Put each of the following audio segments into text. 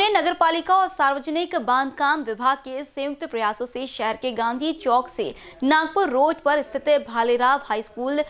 नगर नगरपालिका और सार्वजनिक बांधकाम विभाग के संयुक्त प्रयासों से शहर के गांधी चौक से नागपुर रोड पर स्थित भालेराव हाई स्कूल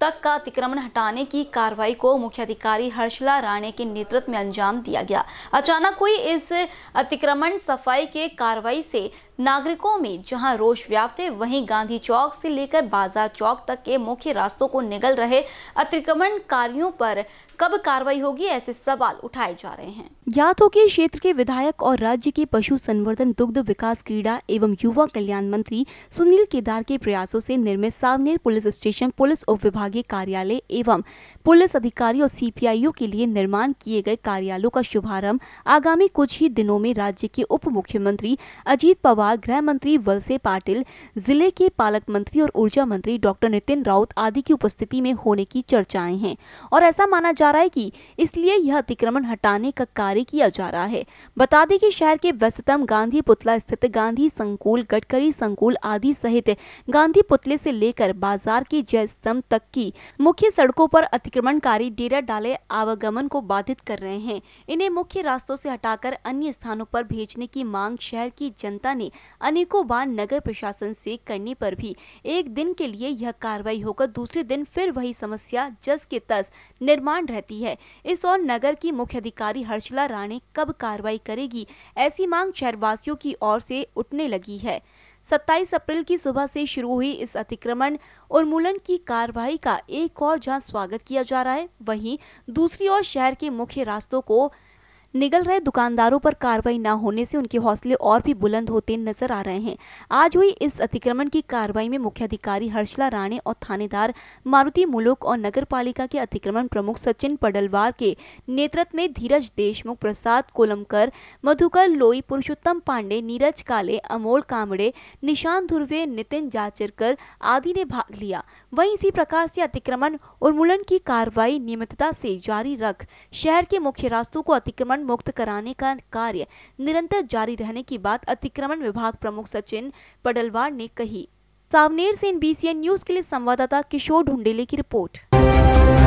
तक का अतिक्रमण हटाने की कार्रवाई को मुख्य अधिकारी हर्षला राणे के नेतृत्व में अंजाम दिया गया अचानक हुई इस अतिक्रमण सफाई के कार्रवाई से नागरिकों में जहां रोष व्याप्त है वहीं गांधी चौक से लेकर बाजार चौक तक के मुख्य रास्तों को निगल रहे अतिक्रमणकारियों पर कब कार्रवाई होगी ऐसे सवाल उठाए जा रहे हैं ज्ञात हो कि क्षेत्र के विधायक और राज्य के पशु संवर्धन दुग्ध विकास क्रीड़ा एवं युवा कल्याण मंत्री सुनील केदार के प्रयासों से निर्मित सावनेर पुलिस स्टेशन पुलिस उप विभागीय कार्यालय एवं पुलिस अधिकारी और सी के लिए निर्माण किए गए कार्यालयों का शुभारम्भ आगामी कुछ ही दिनों में राज्य के उप मुख्यमंत्री अजीत पवार पवार गृह मंत्री वलसे पाटिल जिले के पालक मंत्री और ऊर्जा मंत्री डॉक्टर नितिन राउत आदि की उपस्थिति में होने की चर्चाएं हैं और ऐसा माना जा रहा है कि इसलिए यह अतिक्रमण हटाने का कार्य किया जा रहा है बता दें कि शहर के व्यस्तम गांधी पुतला स्थित गांधी संकुल गडकरी संकुल आदि सहित गांधी पुतले से लेकर बाजार के जय तक की मुख्य सड़कों पर अतिक्रमणकारी डेरा डाले आवागमन को बाधित कर रहे हैं इन्हें मुख्य रास्तों से हटाकर अन्य स्थानों पर भेजने की मांग शहर की जनता ने अनेकों बार नगर प्रशासन से करने पर भी एक दिन के लिए यह कार्रवाई होकर दूसरे दिन फिर वही समस्या जस के तस निर्माण रहती है इस और नगर की मुख्य अधिकारी हर्षला राणे कब कार्रवाई करेगी ऐसी मांग शहरवासियों की ओर से उठने लगी है 27 अप्रैल की सुबह से शुरू हुई इस अतिक्रमण उन्मूलन की कार्रवाई का एक और जहां स्वागत किया जा रहा है वहीं दूसरी ओर शहर के मुख्य रास्तों को निगल रहे दुकानदारों पर कार्रवाई न होने से उनके हौसले और भी बुलंद होते नजर आ रहे हैं आज हुई इस अतिक्रमण की कार्रवाई में मुख्य अधिकारी हर्षला राणे और थानेदार मारुति मुलुक और नगर पालिका के अतिक्रमण प्रमुख सचिन पडलवार के नेतृत्व में धीरज देशमुख प्रसाद कोलमकर मधुकर लोई पुरुषोत्तम पांडे नीरज काले अमोल कामड़े निशान धुर्वे नितिन जाचरकर आदि ने भाग लिया वहीं इसी प्रकार से अतिक्रमण उन्मूलन की कार्रवाई नियमितता से जारी रख शहर के मुख्य रास्तों को अतिक्रमण मुक्त कराने का कार्य निरंतर जारी रहने की बात अतिक्रमण विभाग प्रमुख सचिन पडलवार ने कही सावनेर से इन न्यूज के लिए संवाददाता किशोर ढुंडेले की रिपोर्ट